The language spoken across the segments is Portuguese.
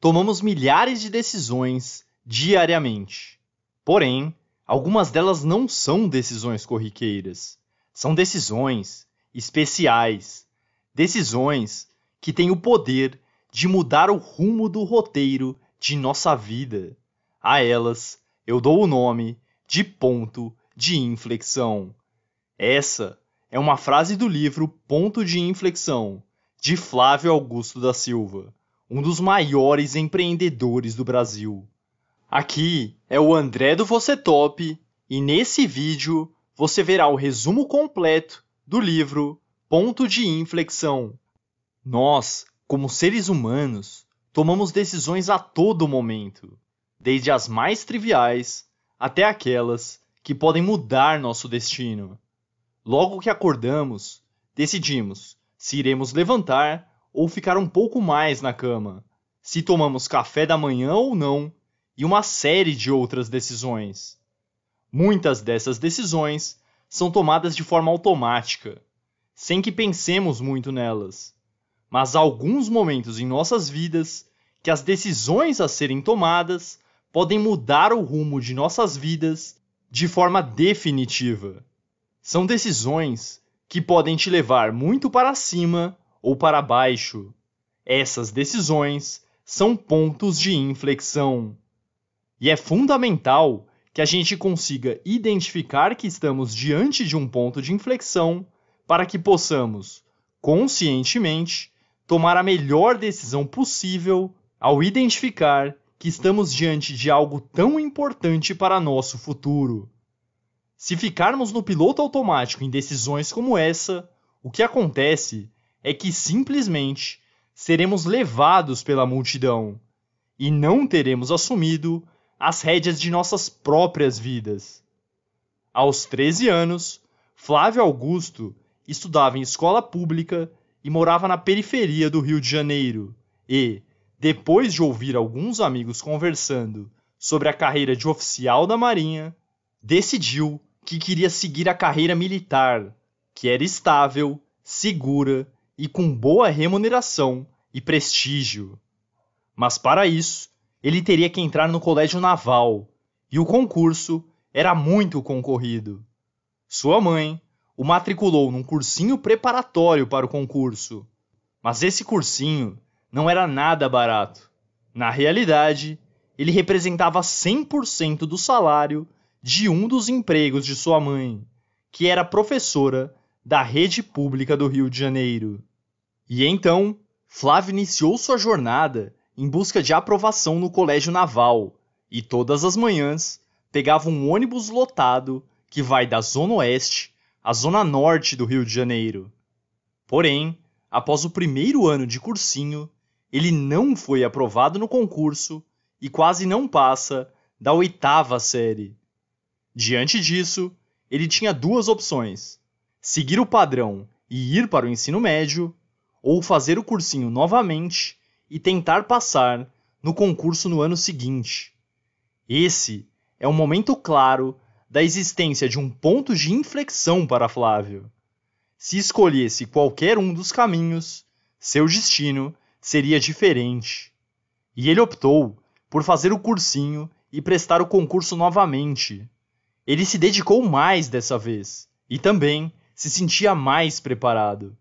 Tomamos milhares de decisões diariamente. Porém, algumas delas não são decisões corriqueiras. São decisões especiais. Decisões que têm o poder de mudar o rumo do roteiro de nossa vida. A elas eu dou o nome de ponto de inflexão. Essa é uma frase do livro Ponto de Inflexão, de Flávio Augusto da Silva um dos maiores empreendedores do Brasil. Aqui é o André do Você Top e nesse vídeo você verá o resumo completo do livro Ponto de Inflexão. Nós, como seres humanos, tomamos decisões a todo momento, desde as mais triviais até aquelas que podem mudar nosso destino. Logo que acordamos, decidimos se iremos levantar ou ficar um pouco mais na cama, se tomamos café da manhã ou não, e uma série de outras decisões. Muitas dessas decisões são tomadas de forma automática, sem que pensemos muito nelas. Mas há alguns momentos em nossas vidas que as decisões a serem tomadas podem mudar o rumo de nossas vidas de forma definitiva. São decisões que podem te levar muito para cima ou para baixo. Essas decisões são pontos de inflexão. E é fundamental que a gente consiga identificar que estamos diante de um ponto de inflexão para que possamos, conscientemente, tomar a melhor decisão possível ao identificar que estamos diante de algo tão importante para nosso futuro. Se ficarmos no piloto automático em decisões como essa, o que acontece é que simplesmente seremos levados pela multidão e não teremos assumido as rédeas de nossas próprias vidas. Aos 13 anos, Flávio Augusto estudava em escola pública e morava na periferia do Rio de Janeiro. E, depois de ouvir alguns amigos conversando sobre a carreira de oficial da Marinha, decidiu que queria seguir a carreira militar, que era estável, segura e com boa remuneração e prestígio. Mas para isso, ele teria que entrar no colégio naval, e o concurso era muito concorrido. Sua mãe o matriculou num cursinho preparatório para o concurso, mas esse cursinho não era nada barato. Na realidade, ele representava 100% do salário de um dos empregos de sua mãe, que era professora da rede pública do Rio de Janeiro. E então, Flávio iniciou sua jornada em busca de aprovação no colégio naval e todas as manhãs pegava um ônibus lotado que vai da Zona Oeste à Zona Norte do Rio de Janeiro. Porém, após o primeiro ano de cursinho, ele não foi aprovado no concurso e quase não passa da oitava série. Diante disso, ele tinha duas opções: seguir o padrão e ir para o ensino médio, ou fazer o cursinho novamente e tentar passar no concurso no ano seguinte. Esse é um momento claro da existência de um ponto de inflexão para Flávio. Se escolhesse qualquer um dos caminhos, seu destino seria diferente. E ele optou por fazer o cursinho e prestar o concurso novamente. Ele se dedicou mais dessa vez e também se sentia mais preparado.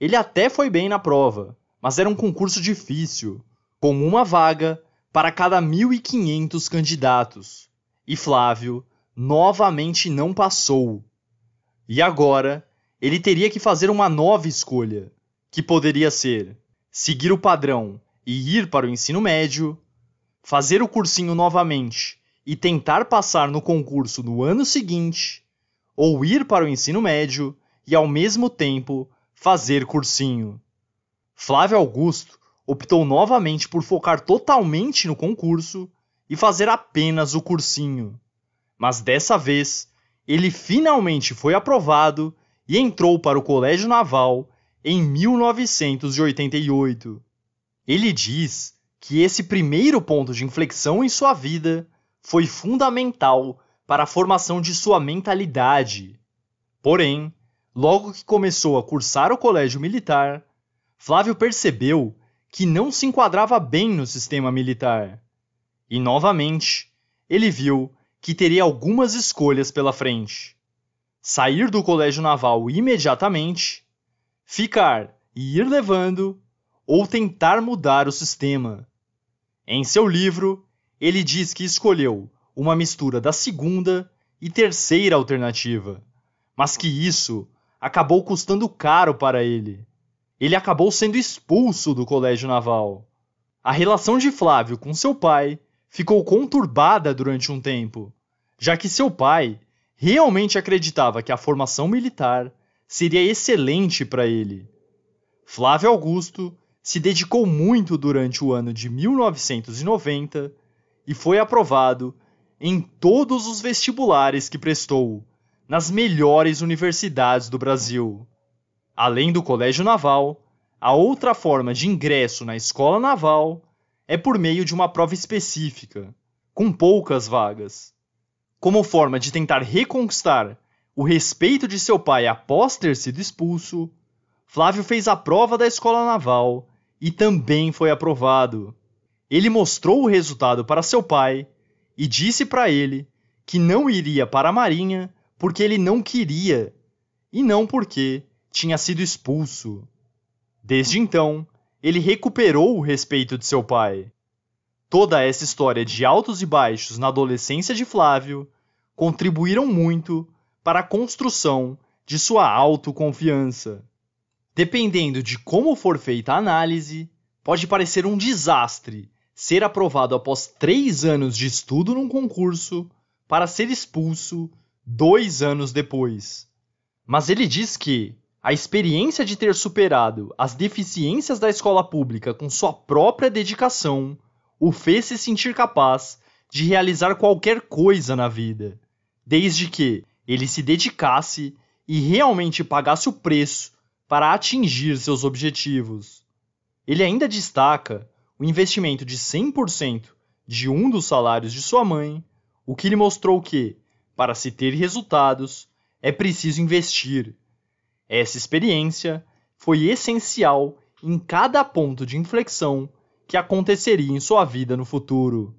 Ele até foi bem na prova, mas era um concurso difícil, com uma vaga para cada 1.500 candidatos. E Flávio novamente não passou. E agora ele teria que fazer uma nova escolha, que poderia ser seguir o padrão e ir para o ensino médio, fazer o cursinho novamente e tentar passar no concurso no ano seguinte, ou ir para o ensino médio e ao mesmo tempo fazer cursinho. Flávio Augusto optou novamente por focar totalmente no concurso e fazer apenas o cursinho. Mas dessa vez, ele finalmente foi aprovado e entrou para o Colégio Naval em 1988. Ele diz que esse primeiro ponto de inflexão em sua vida foi fundamental para a formação de sua mentalidade. Porém, Logo que começou a cursar o colégio militar, Flávio percebeu que não se enquadrava bem no sistema militar. E novamente, ele viu que teria algumas escolhas pela frente: sair do colégio naval imediatamente, ficar e ir levando, ou tentar mudar o sistema. Em seu livro, ele diz que escolheu uma mistura da segunda e terceira alternativa, mas que isso acabou custando caro para ele. Ele acabou sendo expulso do colégio naval. A relação de Flávio com seu pai ficou conturbada durante um tempo, já que seu pai realmente acreditava que a formação militar seria excelente para ele. Flávio Augusto se dedicou muito durante o ano de 1990 e foi aprovado em todos os vestibulares que prestou, nas melhores universidades do Brasil. Além do Colégio Naval, a outra forma de ingresso na Escola Naval é por meio de uma prova específica, com poucas vagas. Como forma de tentar reconquistar o respeito de seu pai após ter sido expulso, Flávio fez a prova da Escola Naval e também foi aprovado. Ele mostrou o resultado para seu pai e disse para ele que não iria para a Marinha porque ele não queria e não porque tinha sido expulso. Desde então, ele recuperou o respeito de seu pai. Toda essa história de altos e baixos na adolescência de Flávio contribuíram muito para a construção de sua autoconfiança. Dependendo de como for feita a análise, pode parecer um desastre ser aprovado após três anos de estudo num concurso para ser expulso dois anos depois. Mas ele diz que a experiência de ter superado as deficiências da escola pública com sua própria dedicação o fez se sentir capaz de realizar qualquer coisa na vida, desde que ele se dedicasse e realmente pagasse o preço para atingir seus objetivos. Ele ainda destaca o investimento de 100% de um dos salários de sua mãe, o que lhe mostrou que para se ter resultados, é preciso investir. Essa experiência foi essencial em cada ponto de inflexão que aconteceria em sua vida no futuro.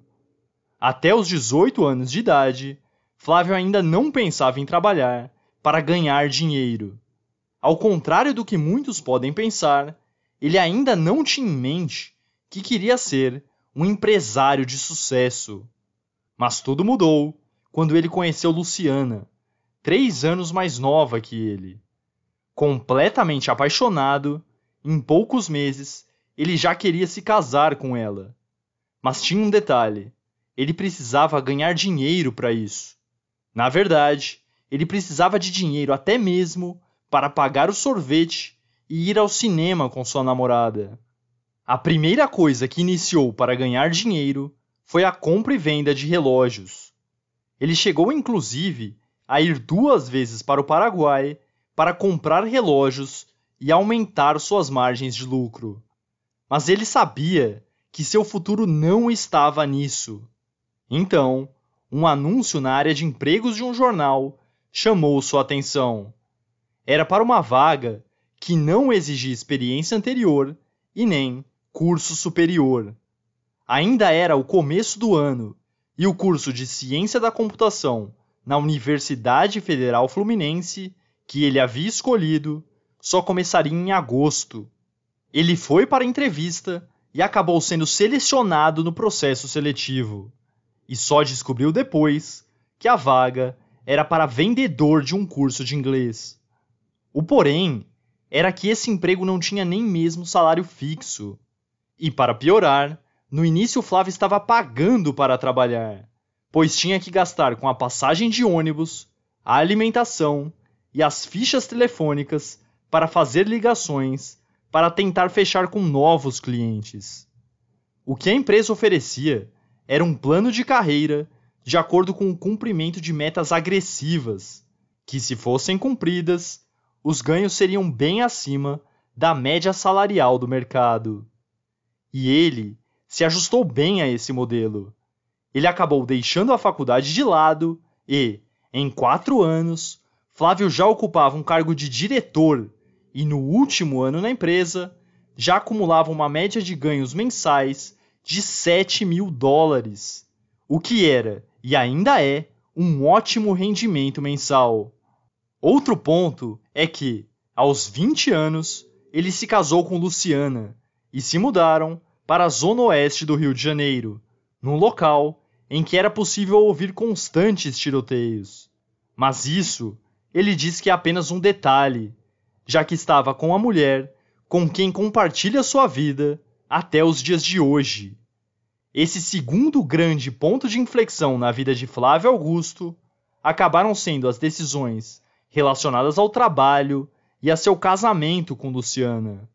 Até os 18 anos de idade, Flávio ainda não pensava em trabalhar para ganhar dinheiro. Ao contrário do que muitos podem pensar, ele ainda não tinha em mente que queria ser um empresário de sucesso. Mas tudo mudou quando ele conheceu Luciana, três anos mais nova que ele. Completamente apaixonado, em poucos meses ele já queria se casar com ela. Mas tinha um detalhe: ele precisava ganhar dinheiro para isso. Na verdade, ele precisava de dinheiro até mesmo para pagar o sorvete e ir ao cinema com sua namorada. A primeira coisa que iniciou para ganhar dinheiro foi a compra e venda de relógios ele chegou inclusive a ir duas vezes para o Paraguai para comprar relógios e aumentar suas margens de lucro. Mas ele sabia que seu futuro não estava nisso. Então, um anúncio na área de empregos de um jornal chamou sua atenção. Era para uma vaga que não exigia experiência anterior e nem curso superior. Ainda era o começo do ano e o curso de Ciência da Computação na Universidade Federal Fluminense, que ele havia escolhido, só começaria em agosto. Ele foi para a entrevista e acabou sendo selecionado no processo seletivo. E só descobriu depois que a vaga era para vendedor de um curso de inglês. O porém era que esse emprego não tinha nem mesmo salário fixo. E para piorar, no início, o Flávio estava pagando para trabalhar, pois tinha que gastar com a passagem de ônibus, a alimentação e as fichas telefônicas para fazer ligações para tentar fechar com novos clientes. O que a empresa oferecia era um plano de carreira de acordo com o cumprimento de metas agressivas, que, se fossem cumpridas, os ganhos seriam bem acima da média salarial do mercado. E ele se ajustou bem a esse modelo. Ele acabou deixando a faculdade de lado e, em quatro anos, Flávio já ocupava um cargo de diretor e, no último ano na empresa, já acumulava uma média de ganhos mensais de 7 mil dólares, o que era e ainda é um ótimo rendimento mensal. Outro ponto é que, aos 20 anos, ele se casou com Luciana e se mudaram para a zona oeste do Rio de Janeiro, num local em que era possível ouvir constantes tiroteios. Mas isso, ele diz que é apenas um detalhe, já que estava com a mulher com quem compartilha sua vida até os dias de hoje. Esse segundo grande ponto de inflexão na vida de Flávio Augusto acabaram sendo as decisões relacionadas ao trabalho e a seu casamento com Luciana.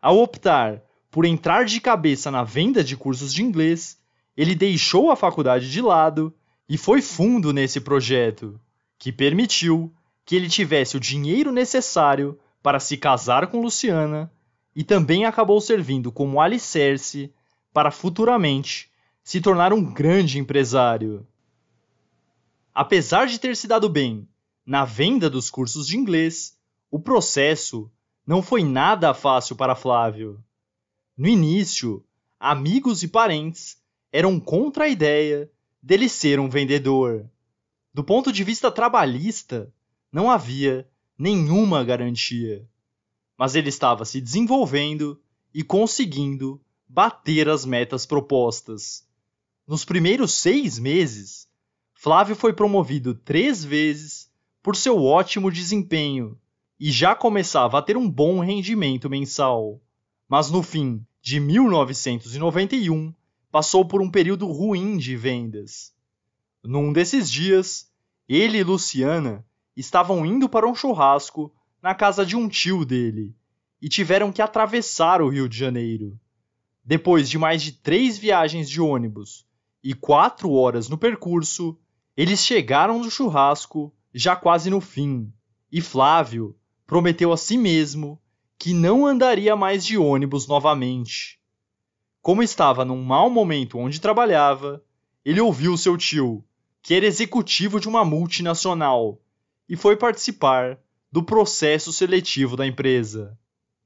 Ao optar por entrar de cabeça na venda de cursos de inglês, ele deixou a faculdade de lado e foi fundo nesse projeto, que permitiu que ele tivesse o dinheiro necessário para se casar com Luciana e também acabou servindo como alicerce para futuramente se tornar um grande empresário. Apesar de ter se dado bem na venda dos cursos de inglês, o processo não foi nada fácil para Flávio. No início, amigos e parentes eram contra a ideia dele ser um vendedor. Do ponto de vista trabalhista, não havia nenhuma garantia. Mas ele estava se desenvolvendo e conseguindo bater as metas propostas. Nos primeiros seis meses, Flávio foi promovido três vezes por seu ótimo desempenho e já começava a ter um bom rendimento mensal. Mas no fim, de 1991 passou por um período ruim de vendas. Num desses dias, ele e Luciana estavam indo para um churrasco na casa de um tio dele e tiveram que atravessar o Rio de Janeiro. Depois de mais de três viagens de ônibus e quatro horas no percurso, eles chegaram no churrasco já quase no fim e Flávio prometeu a si mesmo que não andaria mais de ônibus novamente. Como estava num mau momento onde trabalhava, ele ouviu seu tio, que era executivo de uma multinacional, e foi participar do processo seletivo da empresa.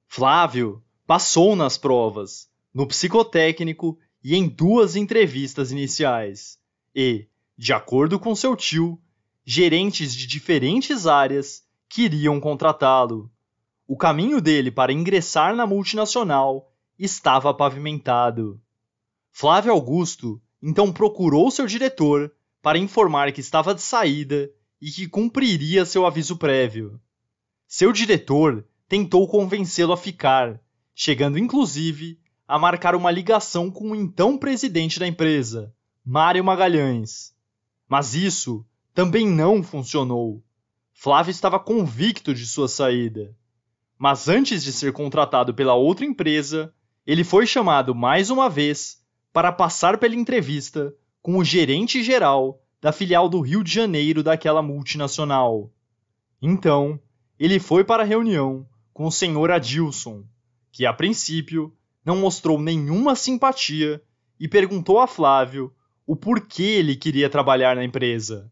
Flávio passou nas provas, no psicotécnico e em duas entrevistas iniciais, e, de acordo com seu tio, gerentes de diferentes áreas queriam contratá-lo. O caminho dele para ingressar na multinacional estava pavimentado. Flávio Augusto então procurou seu diretor para informar que estava de saída e que cumpriria seu aviso prévio. Seu diretor tentou convencê-lo a ficar, chegando inclusive a marcar uma ligação com o então presidente da empresa, Mário Magalhães. Mas isso também não funcionou. Flávio estava convicto de sua saída. Mas antes de ser contratado pela outra empresa, ele foi chamado mais uma vez para passar pela entrevista com o gerente geral da filial do Rio de Janeiro daquela multinacional. Então, ele foi para a reunião com o senhor Adilson, que a princípio não mostrou nenhuma simpatia e perguntou a Flávio o porquê ele queria trabalhar na empresa.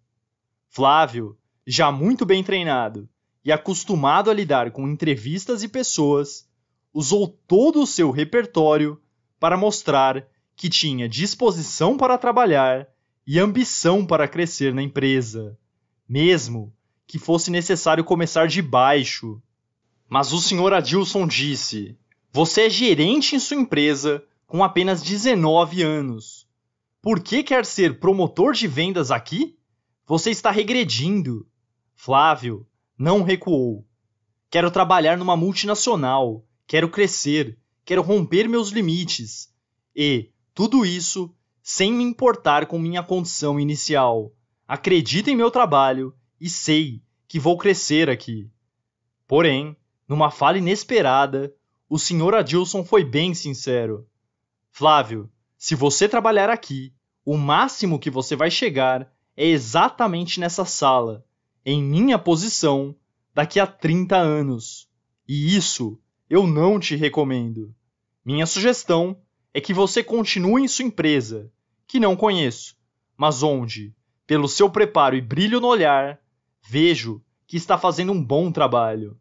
Flávio, já muito bem treinado e acostumado a lidar com entrevistas e pessoas, usou todo o seu repertório para mostrar que tinha disposição para trabalhar e ambição para crescer na empresa, mesmo que fosse necessário começar de baixo. Mas o Sr. Adilson disse: Você é gerente em sua empresa com apenas 19 anos. Por que quer ser promotor de vendas aqui? Você está regredindo. Flávio, não recuou. Quero trabalhar numa multinacional. Quero crescer. Quero romper meus limites. E, tudo isso, sem me importar com minha condição inicial. Acredito em meu trabalho e sei que vou crescer aqui. Porém, numa falha inesperada, o Sr. Adilson foi bem sincero. Flávio, se você trabalhar aqui, o máximo que você vai chegar é exatamente nessa sala, em minha posição daqui a 30 anos. E isso eu não te recomendo. Minha sugestão é que você continue em sua empresa, que não conheço, mas onde, pelo seu preparo e brilho no olhar, vejo que está fazendo um bom trabalho.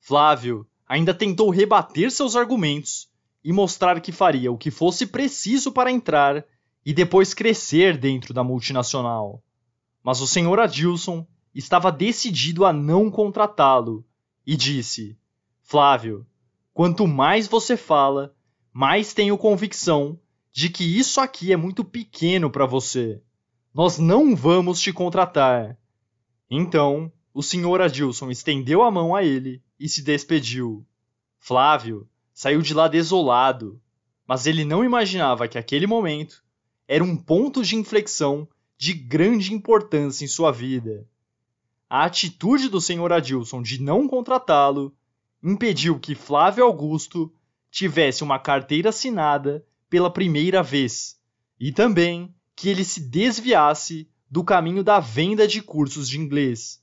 Flávio ainda tentou rebater seus argumentos e mostrar que faria o que fosse preciso para entrar e depois crescer dentro da multinacional. Mas o senhor Adilson estava decidido a não contratá-lo e disse: Flávio, quanto mais você fala, mais tenho convicção de que isso aqui é muito pequeno para você. Nós não vamos te contratar. Então, o senhor Adilson estendeu a mão a ele e se despediu. Flávio saiu de lá desolado, mas ele não imaginava que aquele momento era um ponto de inflexão de grande importância em sua vida. A atitude do senhor Adilson de não contratá-lo impediu que Flávio Augusto tivesse uma carteira assinada pela primeira vez e também que ele se desviasse do caminho da venda de cursos de inglês.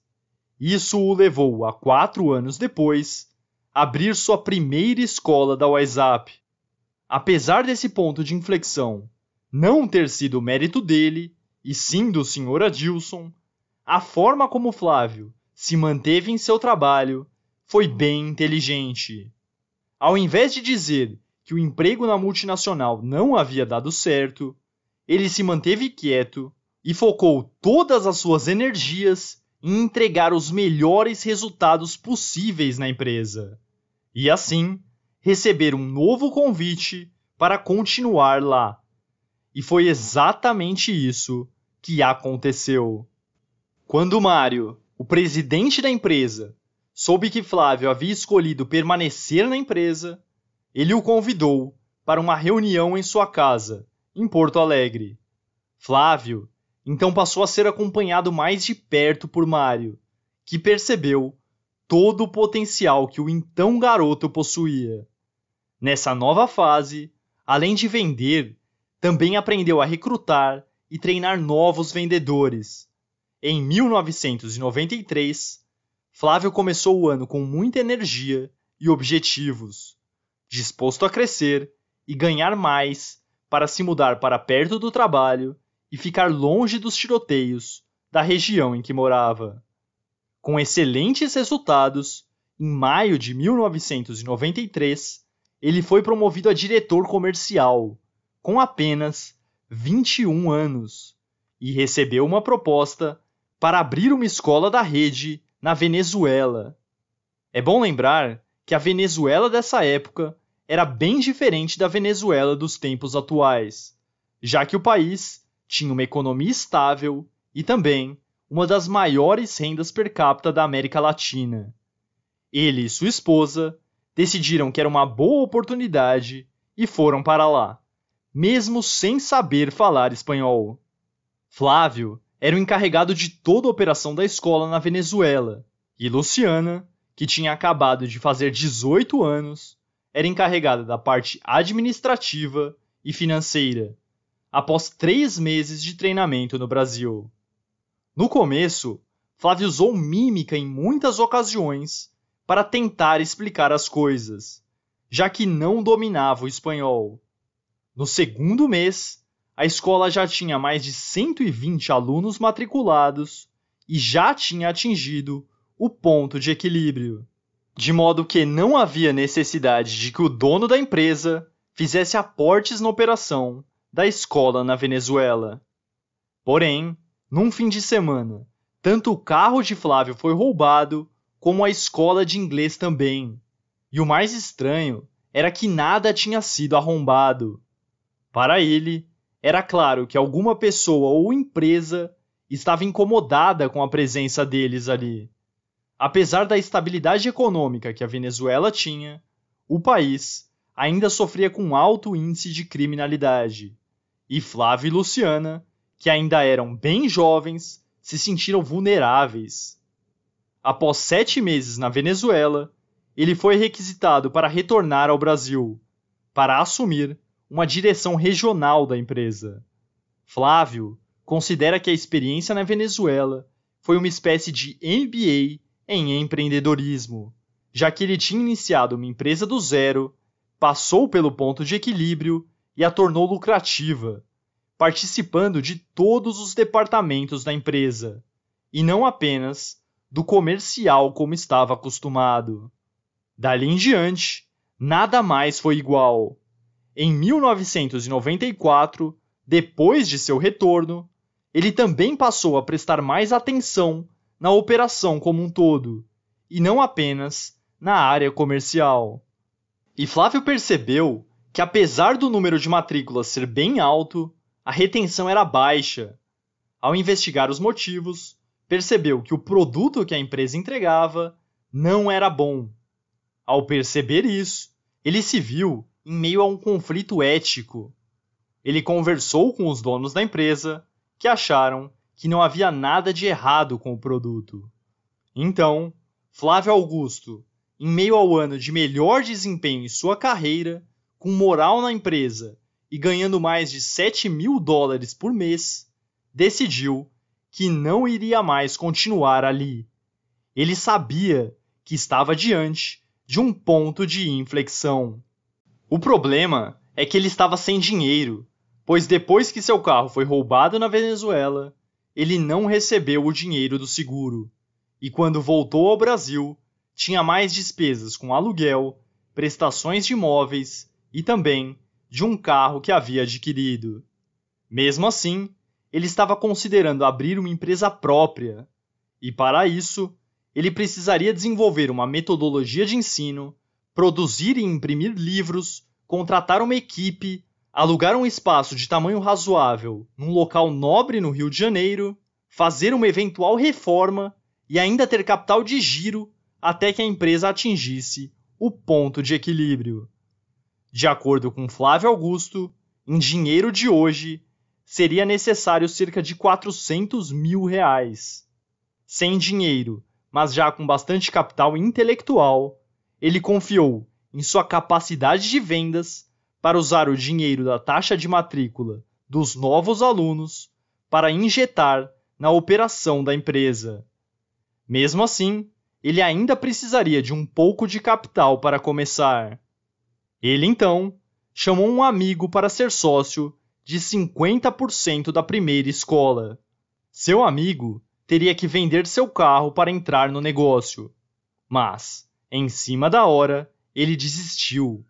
Isso o levou a quatro anos depois abrir sua primeira escola da WhatsApp. Apesar desse ponto de inflexão não ter sido mérito dele, e sim do Sr. Adilson, a forma como Flávio se manteve em seu trabalho foi bem inteligente. Ao invés de dizer que o emprego na multinacional não havia dado certo, ele se manteve quieto e focou todas as suas energias em entregar os melhores resultados possíveis na empresa. E assim, receber um novo convite para continuar lá. E foi exatamente isso que aconteceu. Quando Mário, o presidente da empresa, soube que Flávio havia escolhido permanecer na empresa, ele o convidou para uma reunião em sua casa, em Porto Alegre. Flávio então passou a ser acompanhado mais de perto por Mário, que percebeu todo o potencial que o então garoto possuía. Nessa nova fase, além de vender, também aprendeu a recrutar e treinar novos vendedores, em 1993, Flávio começou o ano com muita energia e objetivos, disposto a crescer e ganhar mais para se mudar para perto do trabalho e ficar longe dos tiroteios da região em que morava. Com excelentes resultados, em maio de 1993, ele foi promovido a diretor comercial, com apenas 21 anos, e recebeu uma proposta para abrir uma escola da rede na Venezuela. É bom lembrar que a Venezuela dessa época era bem diferente da Venezuela dos tempos atuais, já que o país tinha uma economia estável e também uma das maiores rendas per capita da América Latina. Ele e sua esposa decidiram que era uma boa oportunidade e foram para lá, mesmo sem saber falar espanhol. Flávio era o encarregado de toda a operação da escola na Venezuela, e Luciana, que tinha acabado de fazer 18 anos, era encarregada da parte administrativa e financeira, após três meses de treinamento no Brasil. No começo, Flávio usou mímica em muitas ocasiões para tentar explicar as coisas, já que não dominava o espanhol. No segundo mês, a escola já tinha mais de 120 alunos matriculados e já tinha atingido o ponto de equilíbrio, de modo que não havia necessidade de que o dono da empresa fizesse aportes na operação da escola na Venezuela. Porém, num fim de semana, tanto o carro de Flávio foi roubado como a escola de inglês também. E o mais estranho era que nada tinha sido arrombado. Para ele, era claro que alguma pessoa ou empresa estava incomodada com a presença deles ali. Apesar da estabilidade econômica que a Venezuela tinha, o país ainda sofria com alto índice de criminalidade. E Flávio e Luciana, que ainda eram bem jovens, se sentiram vulneráveis. Após sete meses na Venezuela, ele foi requisitado para retornar ao Brasil, para assumir uma direção regional da empresa. Flávio considera que a experiência na Venezuela foi uma espécie de MBA em empreendedorismo, já que ele tinha iniciado uma empresa do zero, passou pelo ponto de equilíbrio e a tornou lucrativa, participando de todos os departamentos da empresa, e não apenas do comercial como estava acostumado. Dali em diante, nada mais foi igual. Em 1994, depois de seu retorno, ele também passou a prestar mais atenção na operação como um todo, e não apenas na área comercial. E Flávio percebeu que, apesar do número de matrículas ser bem alto, a retenção era baixa. Ao investigar os motivos, percebeu que o produto que a empresa entregava não era bom. Ao perceber isso, ele se viu em meio a um conflito ético. Ele conversou com os donos da empresa, que acharam que não havia nada de errado com o produto. Então, Flávio Augusto, em meio ao ano de melhor desempenho em sua carreira, com moral na empresa e ganhando mais de 7 mil dólares por mês, decidiu que não iria mais continuar ali. Ele sabia que estava diante de um ponto de inflexão. O problema é que ele estava sem dinheiro, pois depois que seu carro foi roubado na Venezuela, ele não recebeu o dinheiro do seguro. E quando voltou ao Brasil, tinha mais despesas com aluguel, prestações de imóveis e também de um carro que havia adquirido. Mesmo assim, ele estava considerando abrir uma empresa própria, e para isso, ele precisaria desenvolver uma metodologia de ensino produzir e imprimir livros, contratar uma equipe, alugar um espaço de tamanho razoável num local nobre no Rio de Janeiro, fazer uma eventual reforma e ainda ter capital de giro até que a empresa atingisse o ponto de equilíbrio. De acordo com Flávio Augusto, em dinheiro de hoje, seria necessário cerca de 400 mil reais. Sem dinheiro, mas já com bastante capital intelectual, ele confiou em sua capacidade de vendas para usar o dinheiro da taxa de matrícula dos novos alunos para injetar na operação da empresa. Mesmo assim, ele ainda precisaria de um pouco de capital para começar. Ele então chamou um amigo para ser sócio de 50% da primeira escola. Seu amigo teria que vender seu carro para entrar no negócio. Mas, em cima da hora, ele desistiu.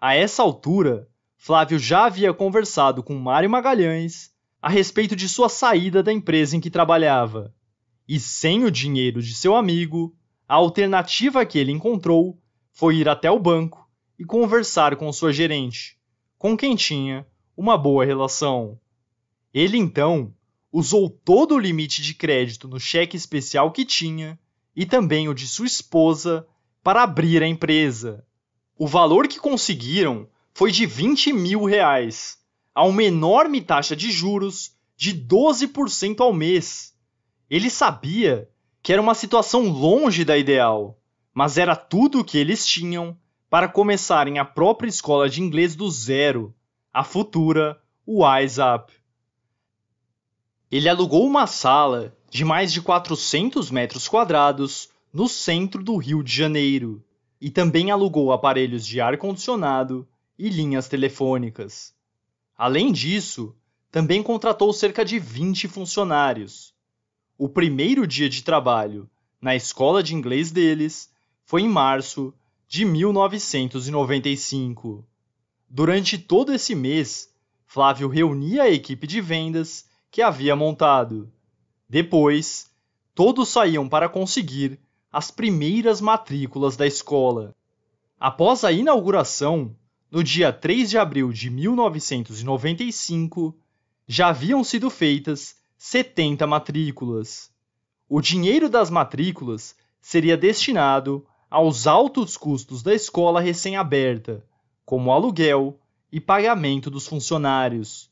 A essa altura, Flávio já havia conversado com Mário Magalhães a respeito de sua saída da empresa em que trabalhava. E sem o dinheiro de seu amigo, a alternativa que ele encontrou foi ir até o banco e conversar com sua gerente, com quem tinha uma boa relação. Ele então usou todo o limite de crédito no cheque especial que tinha e também o de sua esposa para abrir a empresa. O valor que conseguiram foi de 20 mil reais, a uma enorme taxa de juros de 12% ao mês. Ele sabia que era uma situação longe da ideal, mas era tudo o que eles tinham para começarem a própria escola de inglês do zero, a futura Wise Up. Ele alugou uma sala de mais de 400 metros quadrados no centro do Rio de Janeiro e também alugou aparelhos de ar-condicionado e linhas telefônicas. Além disso, também contratou cerca de 20 funcionários. O primeiro dia de trabalho na escola de inglês deles foi em março de 1995. Durante todo esse mês, Flávio reunia a equipe de vendas que havia montado. Depois, todos saíam para conseguir as primeiras matrículas da escola. Após a inauguração, no dia 3 de abril de 1995, já haviam sido feitas 70 matrículas. O dinheiro das matrículas seria destinado aos altos custos da escola recém-aberta, como aluguel e pagamento dos funcionários.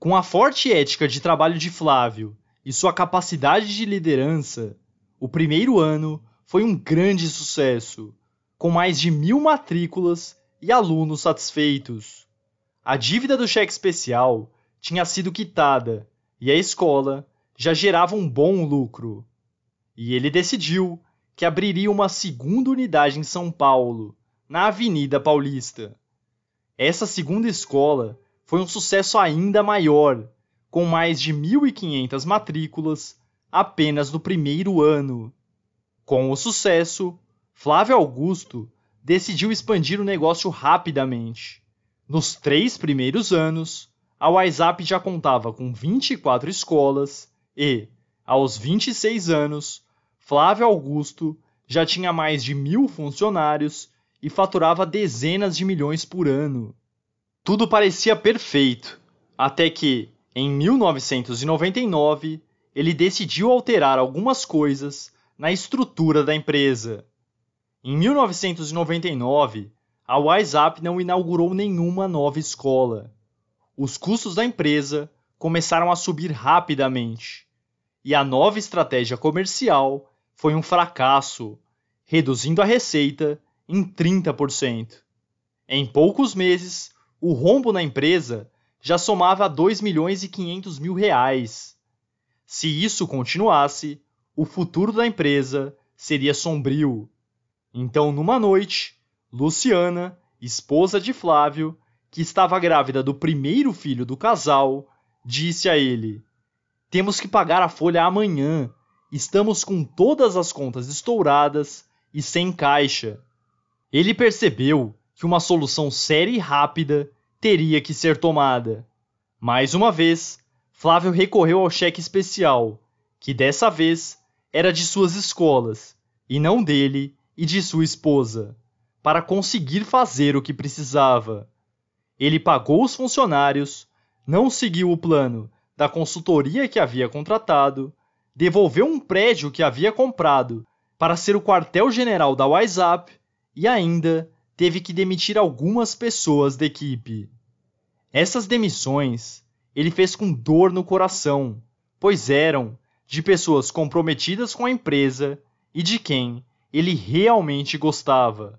Com a forte ética de trabalho de Flávio e sua capacidade de liderança, o primeiro ano foi um grande sucesso, com mais de mil matrículas e alunos satisfeitos. A dívida do cheque especial tinha sido quitada e a escola já gerava um bom lucro. E ele decidiu que abriria uma segunda unidade em São Paulo, na Avenida Paulista. Essa segunda escola foi um sucesso ainda maior, com mais de 1.500 matrículas apenas no primeiro ano. Com o sucesso, Flávio Augusto decidiu expandir o negócio rapidamente. Nos três primeiros anos, a WhatsApp já contava com 24 escolas e, aos 26 anos, Flávio Augusto já tinha mais de mil funcionários e faturava dezenas de milhões por ano. Tudo parecia perfeito, até que, em 1999, ele decidiu alterar algumas coisas na estrutura da empresa. Em 1999, a WhatsApp não inaugurou nenhuma nova escola. Os custos da empresa começaram a subir rapidamente e a nova estratégia comercial foi um fracasso, reduzindo a receita em 30%. Em poucos meses, o rombo na empresa já somava 2 milhões e 500 mil reais se isso continuasse, o futuro da empresa seria sombrio. Então, numa noite, Luciana, esposa de Flávio, que estava grávida do primeiro filho do casal, disse a ele: Temos que pagar a folha amanhã. Estamos com todas as contas estouradas e sem caixa. Ele percebeu que uma solução séria e rápida teria que ser tomada. Mais uma vez, Flávio recorreu ao cheque especial, que dessa vez era de suas escolas, e não dele e de sua esposa, para conseguir fazer o que precisava. Ele pagou os funcionários, não seguiu o plano da consultoria que havia contratado, devolveu um prédio que havia comprado para ser o quartel-general da WhatsApp e ainda teve que demitir algumas pessoas da equipe. Essas demissões ele fez com dor no coração, pois eram de pessoas comprometidas com a empresa e de quem ele realmente gostava.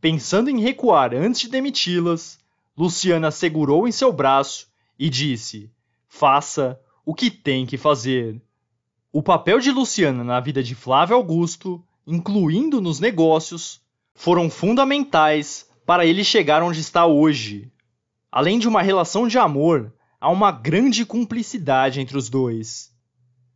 Pensando em recuar antes de demiti-las, Luciana segurou em seu braço e disse: Faça o que tem que fazer. O papel de Luciana na vida de Flávio Augusto, incluindo nos negócios, foram fundamentais para ele chegar onde está hoje. Além de uma relação de amor, há uma grande cumplicidade entre os dois.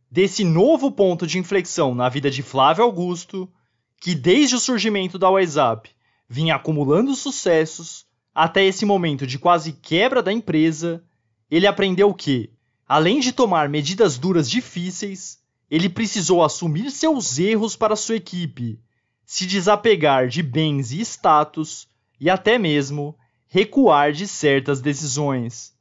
Desse novo ponto de inflexão na vida de Flávio Augusto, que desde o surgimento da WhatsApp vinha acumulando sucessos, até esse momento de quase quebra da empresa, ele aprendeu que, além de tomar medidas duras difíceis, ele precisou assumir seus erros para sua equipe, se desapegar de bens e status e até mesmo recuar de certas decisões.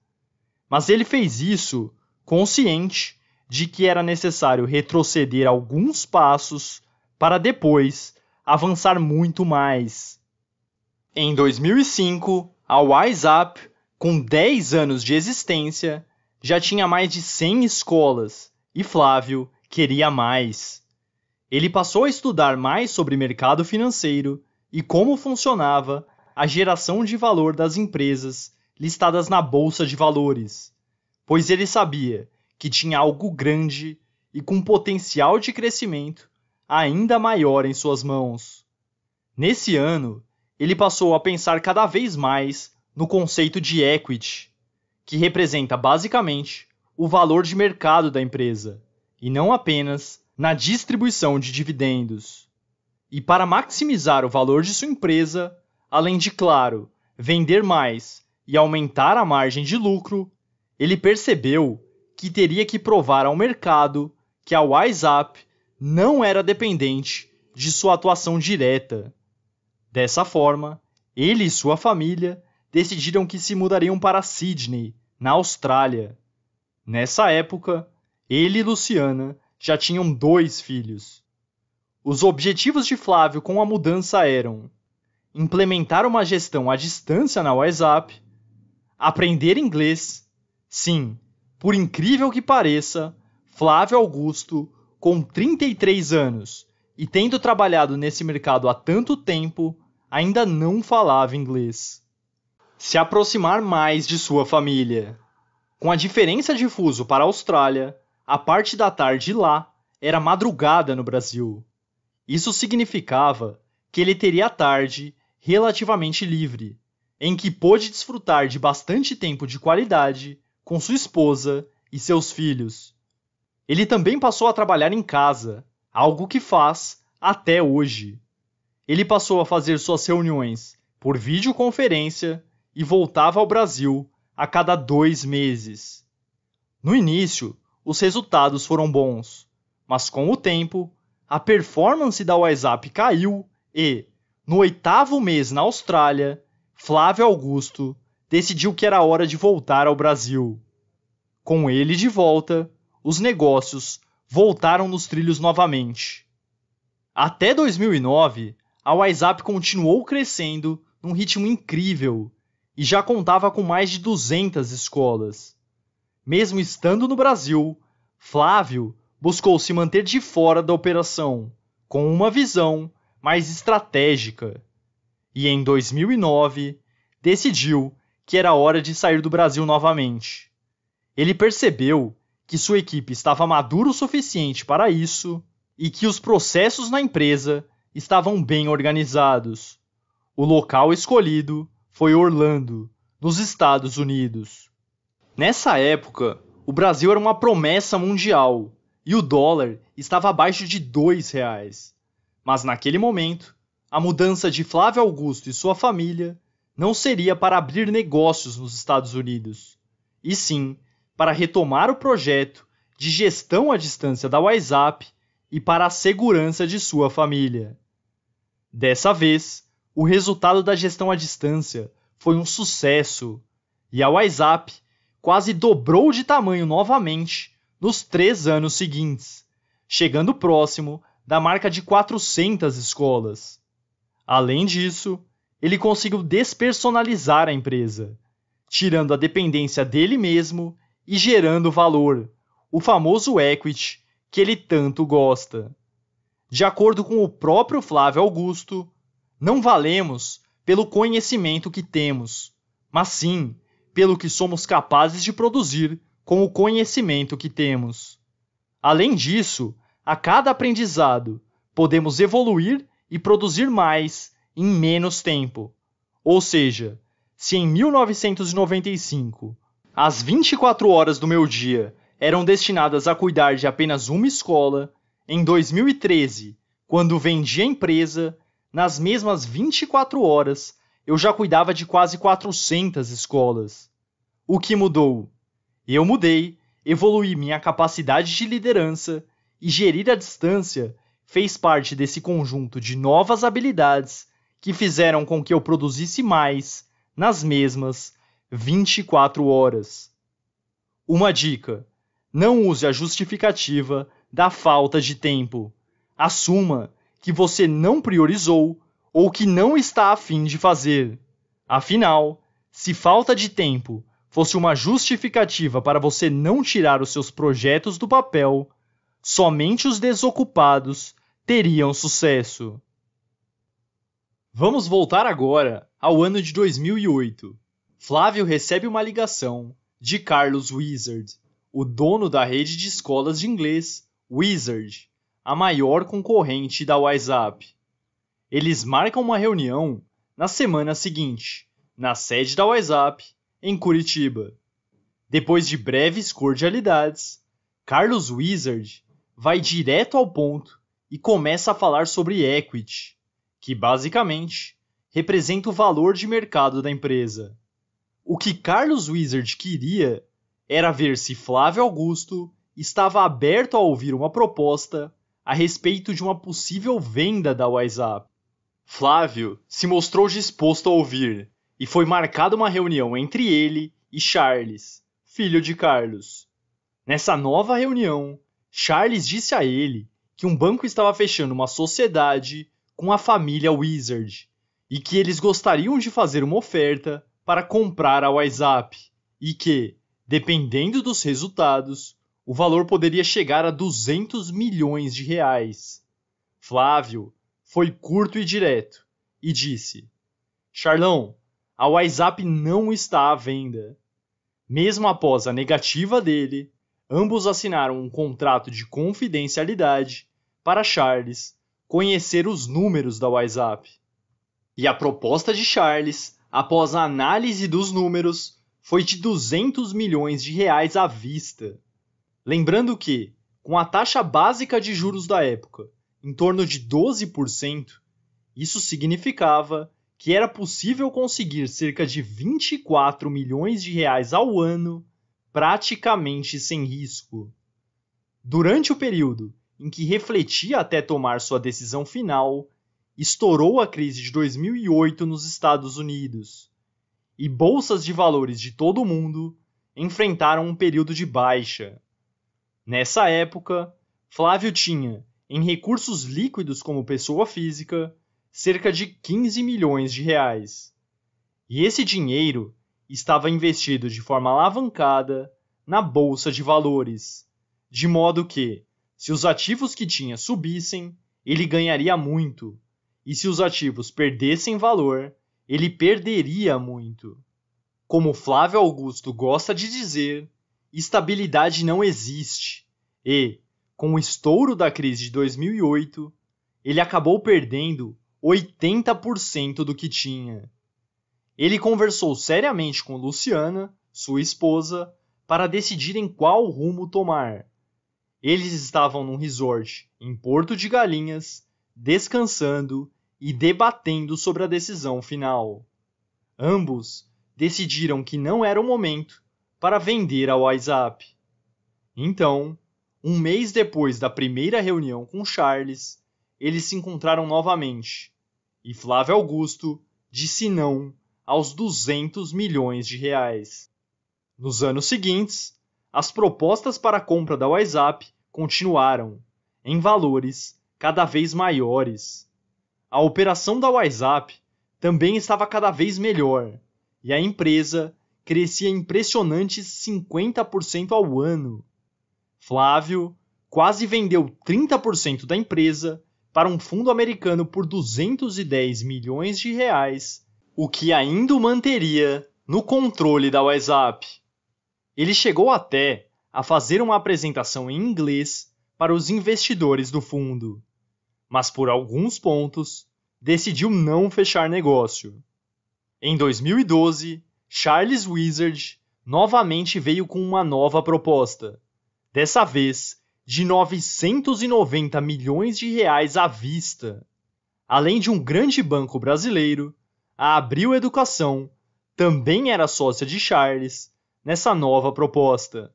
Mas ele fez isso consciente de que era necessário retroceder alguns passos para depois avançar muito mais. Em 2005, a WhatsApp, com 10 anos de existência, já tinha mais de 100 escolas e Flávio queria mais. Ele passou a estudar mais sobre mercado financeiro e como funcionava a geração de valor das empresas listadas na bolsa de valores, pois ele sabia que tinha algo grande e com potencial de crescimento ainda maior em suas mãos. Nesse ano, ele passou a pensar cada vez mais no conceito de equity, que representa basicamente o valor de mercado da empresa e não apenas na distribuição de dividendos. E para maximizar o valor de sua empresa, além de, claro, vender mais e aumentar a margem de lucro, ele percebeu que teria que provar ao mercado que a WhatsApp não era dependente de sua atuação direta. Dessa forma, ele e sua família decidiram que se mudariam para Sydney, na Austrália. Nessa época, ele e Luciana já tinham dois filhos. Os objetivos de Flávio com a mudança eram implementar uma gestão à distância na WhatsApp Aprender inglês, sim, por incrível que pareça, Flávio Augusto, com 33 anos e tendo trabalhado nesse mercado há tanto tempo, ainda não falava inglês. Se aproximar mais de sua família. Com a diferença de fuso para a Austrália, a parte da tarde lá era madrugada no Brasil. Isso significava que ele teria a tarde relativamente livre em que pôde desfrutar de bastante tempo de qualidade com sua esposa e seus filhos. Ele também passou a trabalhar em casa, algo que faz até hoje. Ele passou a fazer suas reuniões por videoconferência e voltava ao Brasil a cada dois meses. No início, os resultados foram bons, mas com o tempo, a performance da WhatsApp caiu e, no oitavo mês na Austrália, Flávio Augusto decidiu que era hora de voltar ao Brasil. Com ele de volta, os negócios voltaram nos trilhos novamente. Até 2009, a WhatsApp continuou crescendo num ritmo incrível e já contava com mais de 200 escolas. Mesmo estando no Brasil, Flávio buscou se manter de fora da operação, com uma visão mais estratégica e em 2009 decidiu que era hora de sair do Brasil novamente. Ele percebeu que sua equipe estava madura o suficiente para isso e que os processos na empresa estavam bem organizados. O local escolhido foi Orlando, nos Estados Unidos. Nessa época, o Brasil era uma promessa mundial e o dólar estava abaixo de dois reais. Mas naquele momento, a mudança de Flávio Augusto e sua família não seria para abrir negócios nos Estados Unidos, e sim para retomar o projeto de gestão à distância da WhatsApp e para a segurança de sua família. Dessa vez, o resultado da gestão à distância foi um sucesso e a WhatsApp quase dobrou de tamanho novamente nos três anos seguintes, chegando próximo da marca de 400 escolas. Além disso, ele conseguiu despersonalizar a empresa, tirando a dependência dele mesmo e gerando valor, o famoso equity que ele tanto gosta. De acordo com o próprio Flávio Augusto, não valemos pelo conhecimento que temos, mas sim pelo que somos capazes de produzir com o conhecimento que temos. Além disso, a cada aprendizado, podemos evoluir e produzir mais em menos tempo. Ou seja, se em 1995 as 24 horas do meu dia eram destinadas a cuidar de apenas uma escola, em 2013, quando vendi a empresa, nas mesmas 24 horas eu já cuidava de quase 400 escolas. O que mudou? Eu mudei, evoluí minha capacidade de liderança e gerir a distância fez parte desse conjunto de novas habilidades que fizeram com que eu produzisse mais nas mesmas 24 horas. Uma dica: não use a justificativa da falta de tempo. Assuma que você não priorizou ou que não está a fim de fazer. Afinal, se falta de tempo fosse uma justificativa para você não tirar os seus projetos do papel, somente os desocupados teriam sucesso. Vamos voltar agora ao ano de 2008. Flávio recebe uma ligação de Carlos Wizard, o dono da rede de escolas de inglês Wizard, a maior concorrente da WhatsApp. Eles marcam uma reunião na semana seguinte, na sede da WhatsApp, em Curitiba. Depois de breves cordialidades, Carlos Wizard vai direto ao ponto e começa a falar sobre equity, que basicamente representa o valor de mercado da empresa. O que Carlos Wizard queria era ver se Flávio Augusto estava aberto a ouvir uma proposta a respeito de uma possível venda da WhatsApp. Flávio se mostrou disposto a ouvir e foi marcada uma reunião entre ele e Charles, filho de Carlos. Nessa nova reunião, Charles disse a ele que um banco estava fechando uma sociedade com a família Wizard e que eles gostariam de fazer uma oferta para comprar a WhatsApp e que, dependendo dos resultados, o valor poderia chegar a 200 milhões de reais. Flávio foi curto e direto e disse: Charlão, a WhatsApp não está à venda. Mesmo após a negativa dele, ambos assinaram um contrato de confidencialidade para Charles conhecer os números da WhatsApp. E a proposta de Charles, após a análise dos números, foi de 200 milhões de reais à vista. Lembrando que, com a taxa básica de juros da época, em torno de 12%, isso significava que era possível conseguir cerca de 24 milhões de reais ao ano, praticamente sem risco. Durante o período em que refletia até tomar sua decisão final, estourou a crise de 2008 nos Estados Unidos. E bolsas de valores de todo o mundo enfrentaram um período de baixa. Nessa época, Flávio tinha, em recursos líquidos como pessoa física, cerca de 15 milhões de reais. E esse dinheiro estava investido de forma alavancada na bolsa de valores, de modo que, se os ativos que tinha subissem, ele ganharia muito, e se os ativos perdessem valor, ele perderia muito. Como Flávio Augusto gosta de dizer, estabilidade não existe, e, com o estouro da crise de 2008, ele acabou perdendo 80% do que tinha. Ele conversou seriamente com Luciana, sua esposa, para decidirem qual rumo tomar. Eles estavam num resort em Porto de Galinhas, descansando e debatendo sobre a decisão final. Ambos decidiram que não era o momento para vender a WhatsApp. Então, um mês depois da primeira reunião com Charles, eles se encontraram novamente e Flávio Augusto disse não aos 200 milhões de reais. Nos anos seguintes, as propostas para a compra da WhatsApp continuaram, em valores cada vez maiores. A operação da WhatsApp também estava cada vez melhor e a empresa crescia impressionantes 50% ao ano. Flávio quase vendeu 30% da empresa para um fundo americano por 210 milhões de reais, o que ainda o manteria no controle da WhatsApp. Ele chegou até a fazer uma apresentação em inglês para os investidores do fundo, mas por alguns pontos decidiu não fechar negócio. Em 2012, Charles Wizard novamente veio com uma nova proposta, dessa vez de 990 milhões de reais à vista. Além de um grande banco brasileiro, a Abril Educação também era sócia de Charles Nessa nova proposta,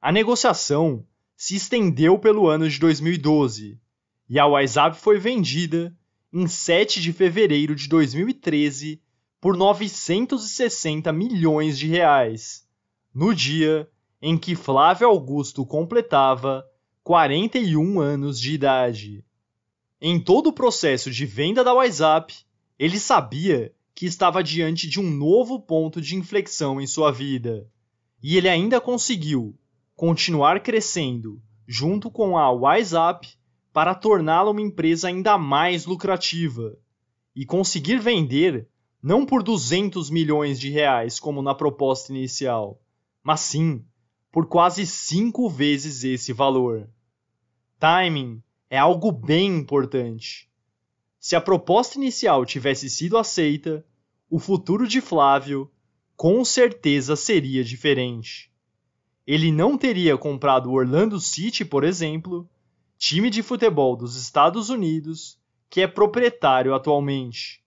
a negociação se estendeu pelo ano de 2012 e a WhatsApp foi vendida em 7 de fevereiro de 2013 por 960 milhões de reais, no dia em que Flávio Augusto completava 41 anos de idade. Em todo o processo de venda da WhatsApp, ele sabia que estava diante de um novo ponto de inflexão em sua vida. E ele ainda conseguiu continuar crescendo junto com a WhatsApp para torná-la uma empresa ainda mais lucrativa e conseguir vender não por 200 milhões de reais como na proposta inicial, mas sim por quase cinco vezes esse valor. Timing é algo bem importante. Se a proposta inicial tivesse sido aceita, o futuro de Flávio com certeza seria diferente. Ele não teria comprado o Orlando City, por exemplo, time de futebol dos Estados Unidos, que é proprietário atualmente.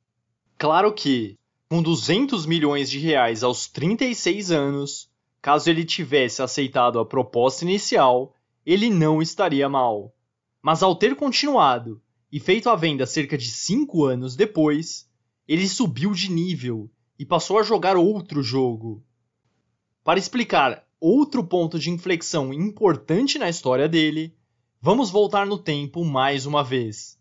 Claro que, com 200 milhões de reais aos 36 anos, caso ele tivesse aceitado a proposta inicial, ele não estaria mal. Mas ao ter continuado e feito a venda cerca de 5 anos depois, ele subiu de nível e passou a jogar outro jogo. Para explicar outro ponto de inflexão importante na história dele, vamos voltar no tempo mais uma vez.